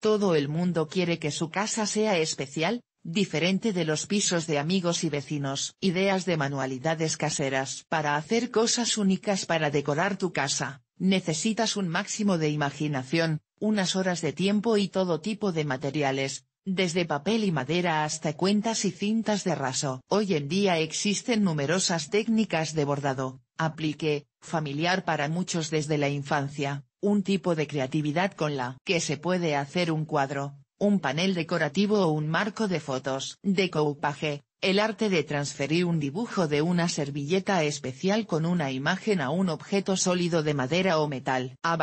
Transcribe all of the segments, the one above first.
Todo el mundo quiere que su casa sea especial, diferente de los pisos de amigos y vecinos. Ideas de manualidades caseras. Para hacer cosas únicas para decorar tu casa, necesitas un máximo de imaginación, unas horas de tiempo y todo tipo de materiales, desde papel y madera hasta cuentas y cintas de raso. Hoy en día existen numerosas técnicas de bordado, aplique, familiar para muchos desde la infancia, un tipo de creatividad con la que se puede hacer un cuadro, un panel decorativo o un marco de fotos. De el arte de transferir un dibujo de una servilleta especial con una imagen a un objeto sólido de madera o metal. A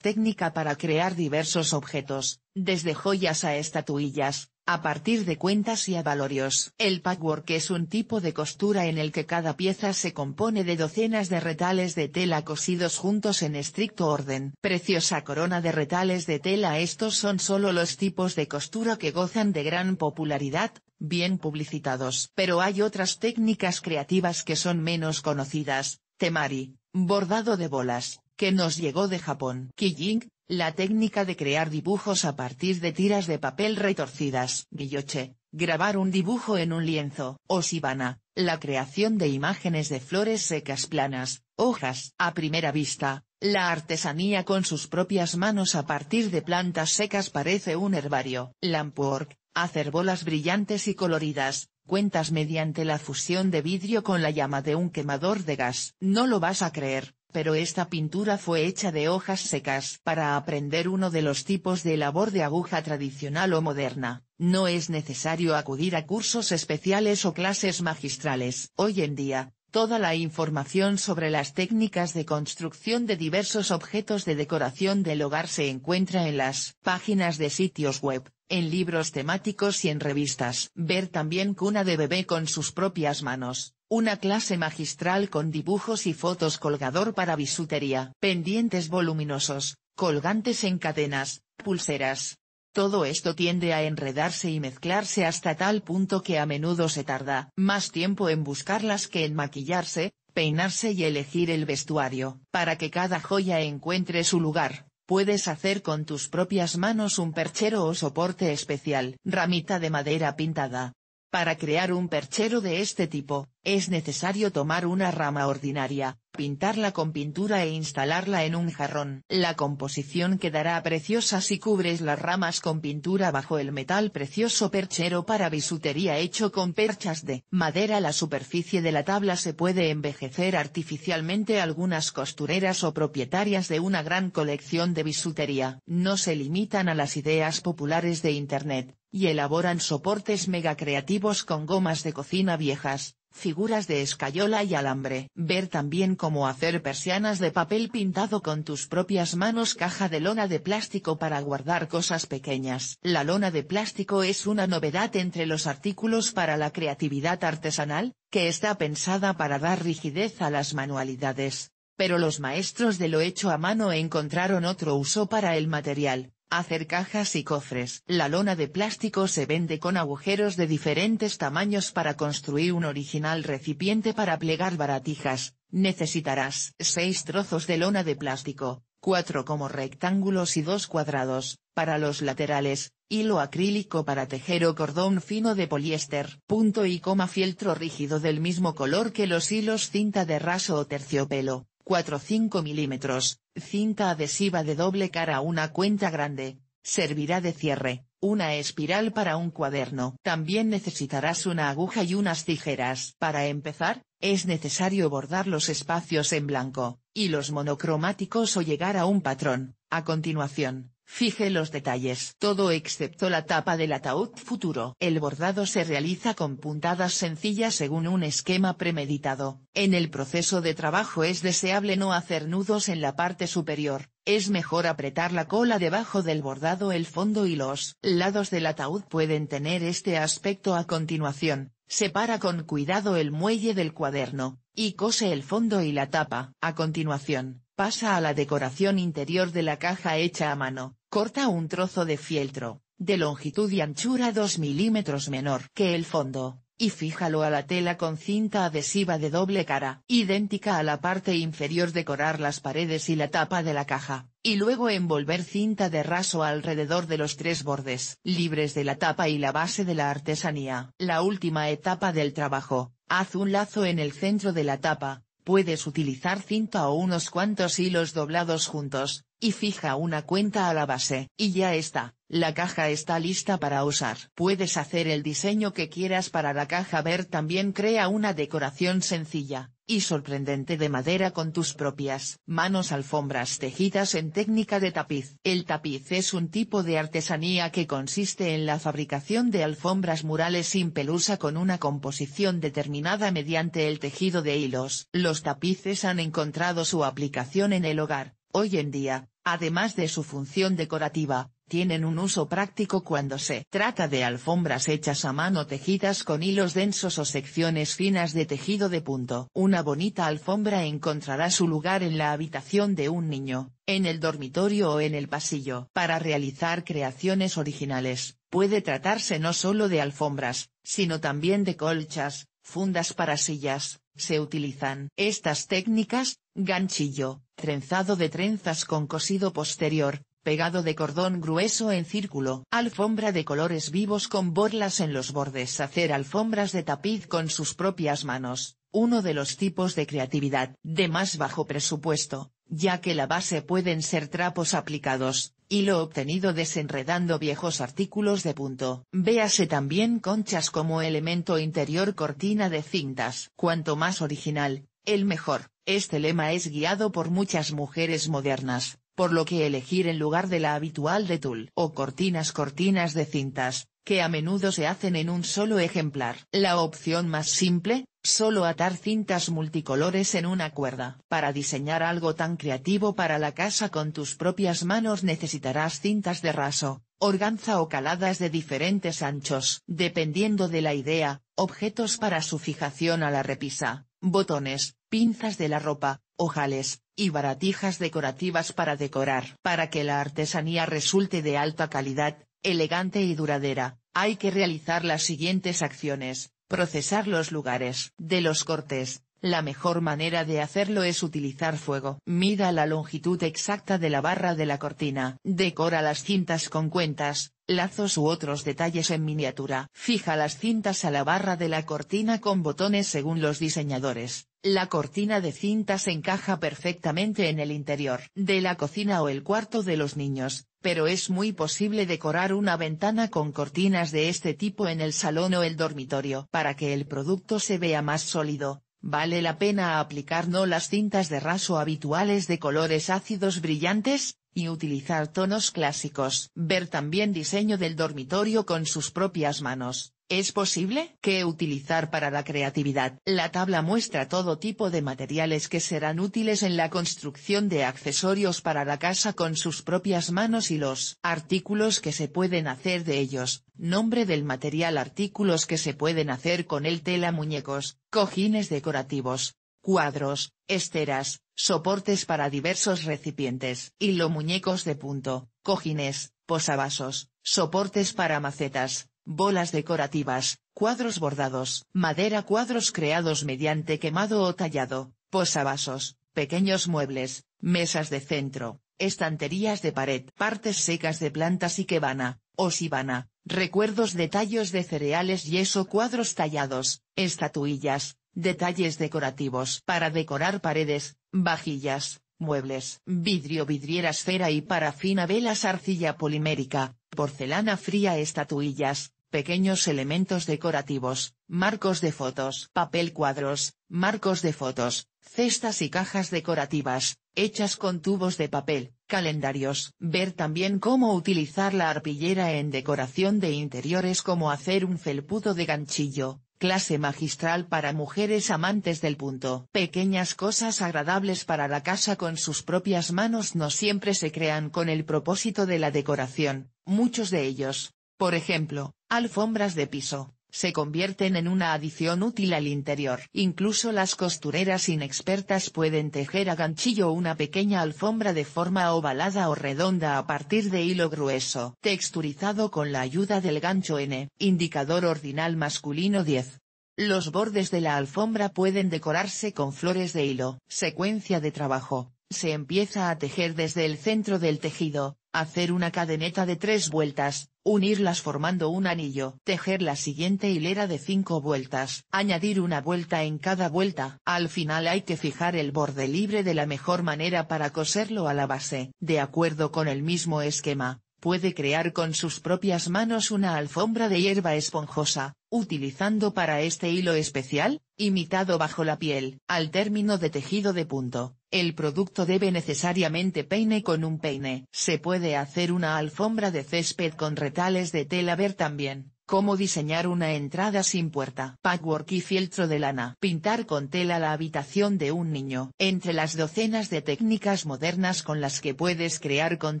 técnica para crear diversos objetos, desde joyas a estatuillas, a partir de cuentas y avalorios. El patchwork es un tipo de costura en el que cada pieza se compone de docenas de retales de tela cosidos juntos en estricto orden. Preciosa corona de retales de tela Estos son solo los tipos de costura que gozan de gran popularidad, bien publicitados. Pero hay otras técnicas creativas que son menos conocidas, temari, bordado de bolas, que nos llegó de Japón. Kijing, la técnica de crear dibujos a partir de tiras de papel retorcidas, guilloche, grabar un dibujo en un lienzo, o sibana, la creación de imágenes de flores secas planas, hojas. A primera vista, la artesanía con sus propias manos a partir de plantas secas parece un herbario. Lampwork, hacer bolas brillantes y coloridas, cuentas mediante la fusión de vidrio con la llama de un quemador de gas. No lo vas a creer, pero esta pintura fue hecha de hojas secas. Para aprender uno de los tipos de labor de aguja tradicional o moderna, no es necesario acudir a cursos especiales o clases magistrales. Hoy en día, toda la información sobre las técnicas de construcción de diversos objetos de decoración del hogar se encuentra en las páginas de sitios web, en libros temáticos y en revistas. Ver también cuna de bebé con sus propias manos, una clase magistral con dibujos y fotos colgador para bisutería. Pendientes voluminosos, colgantes en cadenas, pulseras, todo esto tiende a enredarse y mezclarse hasta tal punto que a menudo se tarda más tiempo en buscarlas que en maquillarse, peinarse y elegir el vestuario. Para que cada joya encuentre su lugar, puedes hacer con tus propias manos un perchero o soporte especial. Ramita de madera pintada. Para crear un perchero de este tipo, es necesario tomar una rama ordinaria, pintarla con pintura e instalarla en un jarrón. La composición quedará preciosa si cubres las ramas con pintura bajo el metal precioso perchero para bisutería hecho con perchas de madera. La superficie de la tabla se puede envejecer artificialmente. Algunas costureras o propietarias de una gran colección de bisutería no se limitan a las ideas populares de Internet, y elaboran soportes mega creativos con gomas de cocina viejas, figuras de escayola y alambre. Ver también cómo hacer persianas de papel pintado con tus propias manos caja de lona de plástico para guardar cosas pequeñas. La lona de plástico es una novedad entre los artículos para la creatividad artesanal, que está pensada para dar rigidez a las manualidades. Pero los maestros de lo hecho a mano encontraron otro uso para el material, Hacer cajas y cofres. La lona de plástico se vende con agujeros de diferentes tamaños para construir un original recipiente para plegar baratijas. Necesitarás 6 trozos de lona de plástico, 4 como rectángulos y 2 cuadrados, para los laterales, hilo acrílico para tejer o cordón fino de poliéster. Punto y coma fieltro rígido del mismo color que los hilos cinta de raso o terciopelo, 4-5 milímetros, cinta adhesiva de doble cara una cuenta grande, servirá de cierre, una espiral para un cuaderno. También necesitarás una aguja y unas tijeras. Para empezar, es necesario bordar los espacios en blanco, y los monocromáticos o llegar a un patrón. A continuación, Fije los detalles. Todo excepto la tapa del ataúd futuro. El bordado se realiza con puntadas sencillas según un esquema premeditado. En el proceso de trabajo es deseable no hacer nudos en la parte superior, es mejor apretar la cola debajo del bordado el fondo y los lados del ataúd pueden tener este aspecto a continuación. Separa con cuidado el muelle del cuaderno, y cose el fondo y la tapa. A continuación, Pasa a la decoración interior de la caja hecha a mano, corta un trozo de fieltro, de longitud y anchura 2 milímetros menor que el fondo, y fíjalo a la tela con cinta adhesiva de doble cara, idéntica a la parte inferior decorar las paredes y la tapa de la caja, y luego envolver cinta de raso alrededor de los tres bordes, libres de la tapa y la base de la artesanía. La última etapa del trabajo, haz un lazo en el centro de la tapa, Puedes utilizar cinta o unos cuantos hilos doblados juntos, y fija una cuenta a la base. Y ya está, la caja está lista para usar. Puedes hacer el diseño que quieras para la caja. Ver también crea una decoración sencilla y sorprendente de madera con tus propias manos alfombras tejidas en técnica de tapiz. El tapiz es un tipo de artesanía que consiste en la fabricación de alfombras murales sin pelusa con una composición determinada mediante el tejido de hilos. Los tapices han encontrado su aplicación en el hogar, hoy en día, además de su función decorativa, tienen un uso práctico cuando se trata de alfombras hechas a mano tejidas con hilos densos o secciones finas de tejido de punto. Una bonita alfombra encontrará su lugar en la habitación de un niño, en el dormitorio o en el pasillo. Para realizar creaciones originales, puede tratarse no solo de alfombras, sino también de colchas, fundas para sillas, se utilizan estas técnicas, ganchillo, trenzado de trenzas con cosido posterior, pegado de cordón grueso en círculo, alfombra de colores vivos con borlas en los bordes, hacer alfombras de tapiz con sus propias manos, uno de los tipos de creatividad de más bajo presupuesto, ya que la base pueden ser trapos aplicados, y lo obtenido desenredando viejos artículos de punto. Véase también conchas como elemento interior cortina de cintas. Cuanto más original, el mejor. Este lema es guiado por muchas mujeres modernas, por lo que elegir en lugar de la habitual de tul o cortinas cortinas de cintas, que a menudo se hacen en un solo ejemplar. La opción más simple, solo atar cintas multicolores en una cuerda. Para diseñar algo tan creativo para la casa con tus propias manos necesitarás cintas de raso, organza o caladas de diferentes anchos. Dependiendo de la idea, objetos para su fijación a la repisa, botones, pinzas de la ropa, ojales, y baratijas decorativas para decorar. Para que la artesanía resulte de alta calidad, elegante y duradera, hay que realizar las siguientes acciones, procesar los lugares de los cortes, la mejor manera de hacerlo es utilizar fuego. Mida la longitud exacta de la barra de la cortina. Decora las cintas con cuentas, lazos u otros detalles en miniatura. Fija las cintas a la barra de la cortina con botones según los diseñadores. La cortina de cintas se encaja perfectamente en el interior de la cocina o el cuarto de los niños, pero es muy posible decorar una ventana con cortinas de este tipo en el salón o el dormitorio. Para que el producto se vea más sólido, vale la pena aplicar no las cintas de raso habituales de colores ácidos brillantes, y utilizar tonos clásicos. Ver también diseño del dormitorio con sus propias manos. Es posible que utilizar para la creatividad. La tabla muestra todo tipo de materiales que serán útiles en la construcción de accesorios para la casa con sus propias manos y los artículos que se pueden hacer de ellos, nombre del material artículos que se pueden hacer con el tela muñecos, cojines decorativos, cuadros, esteras, soportes para diversos recipientes, hilo muñecos de punto, cojines, posavasos, soportes para macetas, bolas decorativas, cuadros bordados, madera cuadros creados mediante quemado o tallado, posavasos, pequeños muebles, mesas de centro, estanterías de pared, partes secas de plantas y quebana, sibana, recuerdos tallos de cereales yeso cuadros tallados, estatuillas, detalles decorativos para decorar paredes, vajillas, muebles, vidrio vidriera esfera y parafina velas arcilla polimérica, porcelana fría estatuillas, pequeños elementos decorativos, marcos de fotos, papel cuadros, marcos de fotos, cestas y cajas decorativas, hechas con tubos de papel, calendarios. Ver también cómo utilizar la arpillera en decoración de interiores como hacer un felpudo de ganchillo, clase magistral para mujeres amantes del punto. Pequeñas cosas agradables para la casa con sus propias manos no siempre se crean con el propósito de la decoración, muchos de ellos, por ejemplo, alfombras de piso, se convierten en una adición útil al interior. Incluso las costureras inexpertas pueden tejer a ganchillo una pequeña alfombra de forma ovalada o redonda a partir de hilo grueso, texturizado con la ayuda del gancho N, indicador ordinal masculino 10. Los bordes de la alfombra pueden decorarse con flores de hilo. Secuencia de trabajo. Se empieza a tejer desde el centro del tejido, hacer una cadeneta de tres vueltas, unirlas formando un anillo, tejer la siguiente hilera de cinco vueltas, añadir una vuelta en cada vuelta. Al final hay que fijar el borde libre de la mejor manera para coserlo a la base. De acuerdo con el mismo esquema, puede crear con sus propias manos una alfombra de hierba esponjosa, utilizando para este hilo especial, imitado bajo la piel. Al término de tejido de punto, el producto debe necesariamente peine con un peine. Se puede hacer una alfombra de césped con retales de tela ver también, cómo diseñar una entrada sin puerta. Packwork y fieltro de lana. Pintar con tela la habitación de un niño. Entre las docenas de técnicas modernas con las que puedes crear con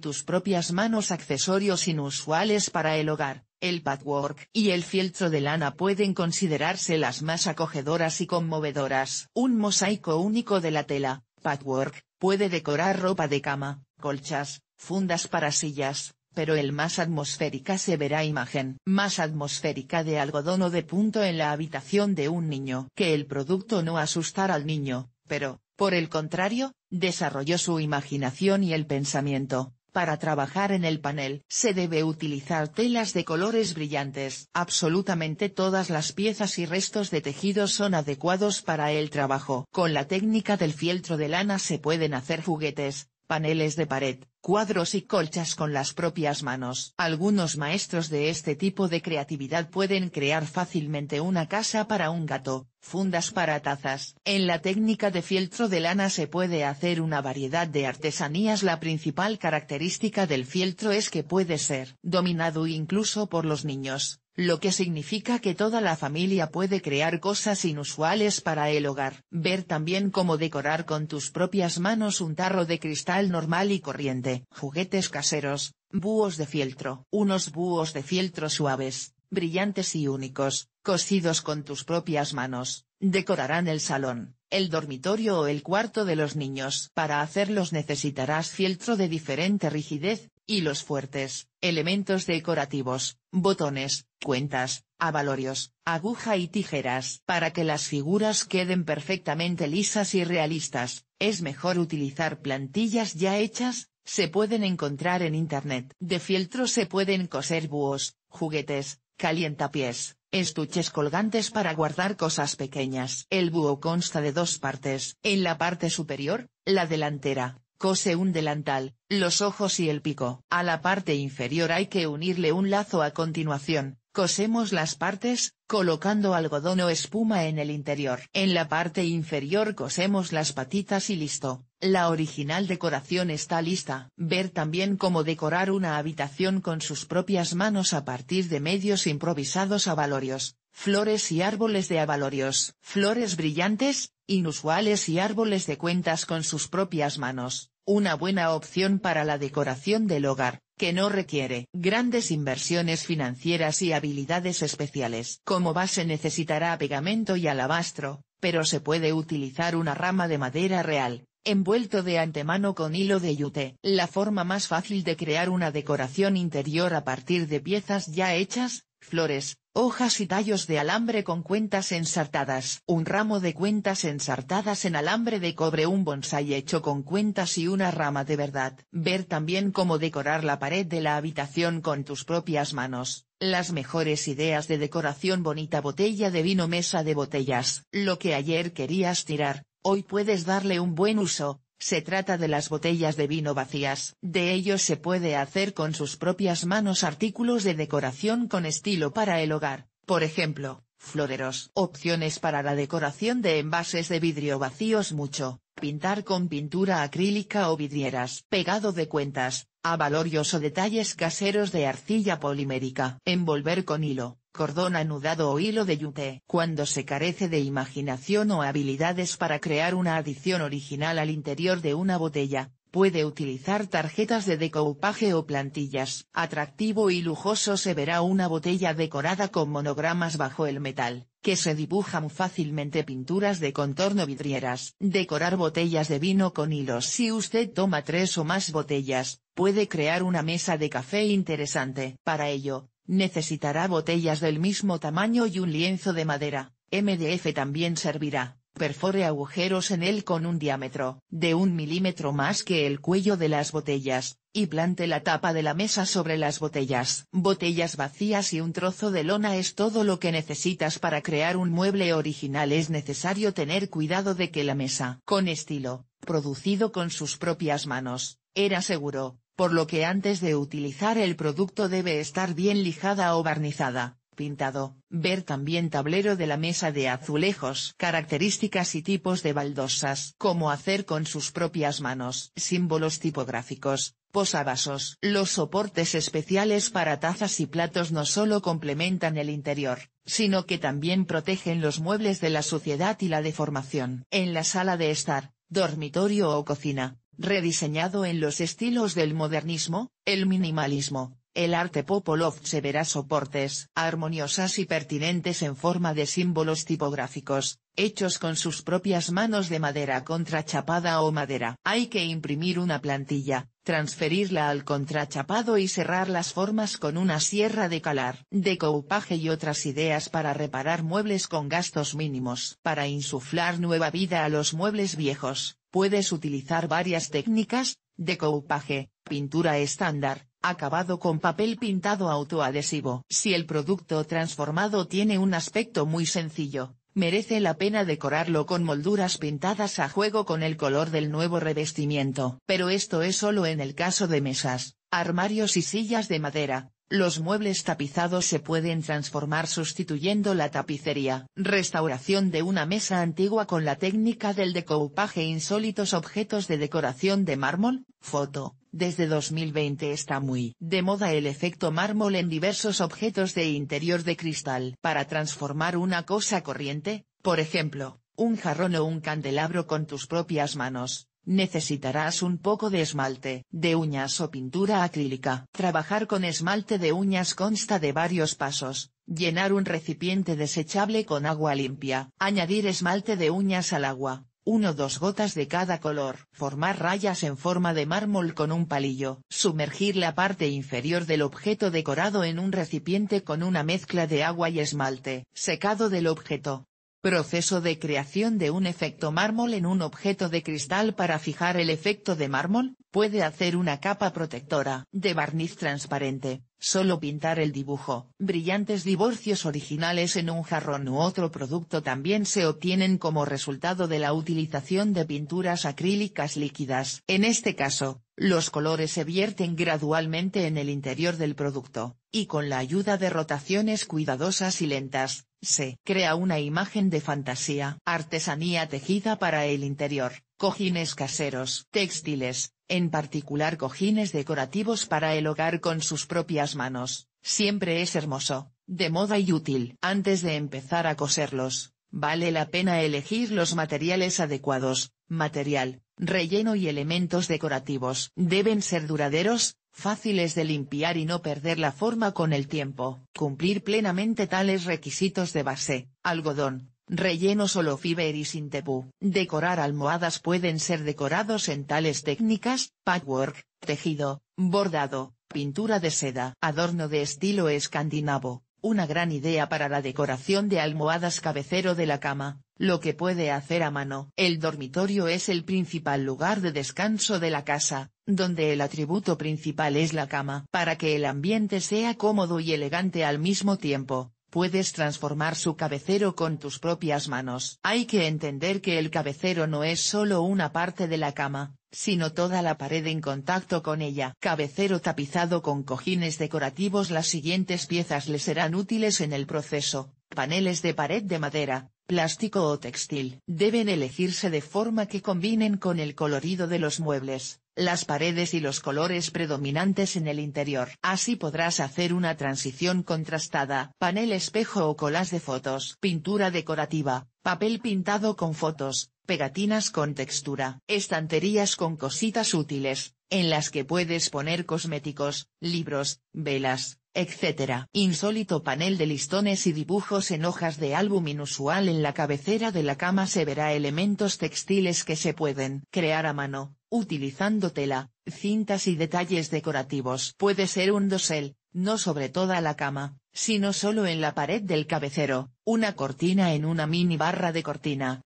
tus propias manos accesorios inusuales para el hogar, el patchwork y el fieltro de lana pueden considerarse las más acogedoras y conmovedoras. Un mosaico único de la tela, Padwork, puede decorar ropa de cama, colchas, fundas para sillas, pero el más atmosférica se verá imagen más atmosférica de algodón o de punto en la habitación de un niño. Que el producto no asustara al niño, pero, por el contrario, desarrolló su imaginación y el pensamiento, para trabajar en el panel se debe utilizar telas de colores brillantes. Absolutamente todas las piezas y restos de tejido son adecuados para el trabajo. Con la técnica del fieltro de lana se pueden hacer juguetes, paneles de pared, cuadros y colchas con las propias manos. Algunos maestros de este tipo de creatividad pueden crear fácilmente una casa para un gato, fundas para tazas. En la técnica de fieltro de lana se puede hacer una variedad de artesanías. La principal característica del fieltro es que puede ser dominado incluso por los niños, lo que significa que toda la familia puede crear cosas inusuales para el hogar. Ver también cómo decorar con tus propias manos un tarro de cristal normal y corriente. Juguetes caseros, búhos de fieltro. Unos búhos de fieltro suaves, brillantes y únicos, cosidos con tus propias manos, decorarán el salón el dormitorio o el cuarto de los niños. Para hacerlos necesitarás fieltro de diferente rigidez, y los fuertes, elementos decorativos, botones, cuentas, abalorios, aguja y tijeras. Para que las figuras queden perfectamente lisas y realistas, es mejor utilizar plantillas ya hechas, se pueden encontrar en internet. De fieltro se pueden coser búhos, juguetes, calientapiés, estuches colgantes para guardar cosas pequeñas. El búho consta de dos partes. En la parte superior, la delantera, Cose un delantal, los ojos y el pico. A la parte inferior hay que unirle un lazo a continuación, Cosemos las partes, colocando algodón o espuma en el interior. En la parte inferior cosemos las patitas y listo, la original decoración está lista. Ver también cómo decorar una habitación con sus propias manos a partir de medios improvisados a valorios flores y árboles de abalorios, flores brillantes, inusuales y árboles de cuentas con sus propias manos, una buena opción para la decoración del hogar, que no requiere grandes inversiones financieras y habilidades especiales. Como base necesitará pegamento y alabastro, pero se puede utilizar una rama de madera real, envuelto de antemano con hilo de yute. La forma más fácil de crear una decoración interior a partir de piezas ya hechas, flores, hojas y tallos de alambre con cuentas ensartadas, un ramo de cuentas ensartadas en alambre de cobre un bonsai hecho con cuentas y una rama de verdad. Ver también cómo decorar la pared de la habitación con tus propias manos, las mejores ideas de decoración bonita botella de vino mesa de botellas. Lo que ayer querías tirar, hoy puedes darle un buen uso, se trata de las botellas de vino vacías, de ellos se puede hacer con sus propias manos artículos de decoración con estilo para el hogar, por ejemplo, floreros. Opciones para la decoración de envases de vidrio vacíos mucho, pintar con pintura acrílica o vidrieras. Pegado de cuentas, abalorios o detalles caseros de arcilla polimérica. Envolver con hilo, cordón anudado o hilo de yute. Cuando se carece de imaginación o habilidades para crear una adición original al interior de una botella, puede utilizar tarjetas de decoupage o plantillas. Atractivo y lujoso se verá una botella decorada con monogramas bajo el metal, que se dibujan fácilmente pinturas de contorno vidrieras. Decorar botellas de vino con hilos Si usted toma tres o más botellas, puede crear una mesa de café interesante. Para ello, Necesitará botellas del mismo tamaño y un lienzo de madera, MDF también servirá. Perfore agujeros en él con un diámetro de un milímetro más que el cuello de las botellas, y plante la tapa de la mesa sobre las botellas. Botellas vacías y un trozo de lona es todo lo que necesitas para crear un mueble original. Es necesario tener cuidado de que la mesa, con estilo, producido con sus propias manos, era seguro, por lo que antes de utilizar el producto debe estar bien lijada o barnizada, pintado. Ver también tablero de la mesa de azulejos. Características y tipos de baldosas. Cómo hacer con sus propias manos. Símbolos tipográficos. Posavasos. Los soportes especiales para tazas y platos no solo complementan el interior, sino que también protegen los muebles de la suciedad y la deformación. En la sala de estar, dormitorio o cocina, Rediseñado en los estilos del modernismo, el minimalismo, el arte Popolov se verá soportes armoniosas y pertinentes en forma de símbolos tipográficos, hechos con sus propias manos de madera contrachapada o madera. Hay que imprimir una plantilla, transferirla al contrachapado y cerrar las formas con una sierra de calar. Decoupaje y otras ideas para reparar muebles con gastos mínimos. Para insuflar nueva vida a los muebles viejos, Puedes utilizar varias técnicas, decoupage, pintura estándar, acabado con papel pintado autoadhesivo. Si el producto transformado tiene un aspecto muy sencillo, merece la pena decorarlo con molduras pintadas a juego con el color del nuevo revestimiento. Pero esto es solo en el caso de mesas, armarios y sillas de madera, los muebles tapizados se pueden transformar sustituyendo la tapicería. Restauración de una mesa antigua con la técnica del decoupage insólitos objetos de decoración de mármol, foto. Desde 2020 está muy de moda el efecto mármol en diversos objetos de interior de cristal. Para transformar una cosa corriente, por ejemplo, un jarrón o un candelabro con tus propias manos, Necesitarás un poco de esmalte de uñas o pintura acrílica. Trabajar con esmalte de uñas consta de varios pasos. Llenar un recipiente desechable con agua limpia. Añadir esmalte de uñas al agua. o dos gotas de cada color. Formar rayas en forma de mármol con un palillo. Sumergir la parte inferior del objeto decorado en un recipiente con una mezcla de agua y esmalte. Secado del objeto proceso de creación de un efecto mármol en un objeto de cristal para fijar el efecto de mármol, puede hacer una capa protectora de barniz transparente, solo pintar el dibujo. Brillantes divorcios originales en un jarrón u otro producto también se obtienen como resultado de la utilización de pinturas acrílicas líquidas. En este caso, los colores se vierten gradualmente en el interior del producto, y con la ayuda de rotaciones cuidadosas y lentas, se crea una imagen de fantasía. Artesanía tejida para el interior, cojines caseros, textiles, en particular cojines decorativos para el hogar con sus propias manos, siempre es hermoso, de moda y útil. Antes de empezar a coserlos, vale la pena elegir los materiales adecuados, material, relleno y elementos decorativos. Deben ser duraderos, fáciles de limpiar y no perder la forma con el tiempo. Cumplir plenamente tales requisitos de base, algodón, relleno solo fiber y sin tepú. Decorar almohadas pueden ser decorados en tales técnicas, patchwork, tejido, bordado, pintura de seda. Adorno de estilo escandinavo, una gran idea para la decoración de almohadas cabecero de la cama lo que puede hacer a mano. El dormitorio es el principal lugar de descanso de la casa, donde el atributo principal es la cama. Para que el ambiente sea cómodo y elegante al mismo tiempo, puedes transformar su cabecero con tus propias manos. Hay que entender que el cabecero no es solo una parte de la cama, sino toda la pared en contacto con ella. Cabecero tapizado con cojines decorativos Las siguientes piezas le serán útiles en el proceso, paneles de pared de madera, plástico o textil. Deben elegirse de forma que combinen con el colorido de los muebles, las paredes y los colores predominantes en el interior. Así podrás hacer una transición contrastada. Panel espejo o colas de fotos. Pintura decorativa, papel pintado con fotos, pegatinas con textura. Estanterías con cositas útiles, en las que puedes poner cosméticos, libros, velas, etc. Insólito panel de listones y dibujos en hojas de álbum inusual en la cabecera de la cama se verá elementos textiles que se pueden crear a mano, utilizando tela, cintas y detalles decorativos. Puede ser un dosel, no sobre toda la cama, sino solo en la pared del cabecero, una cortina en una mini barra de cortina,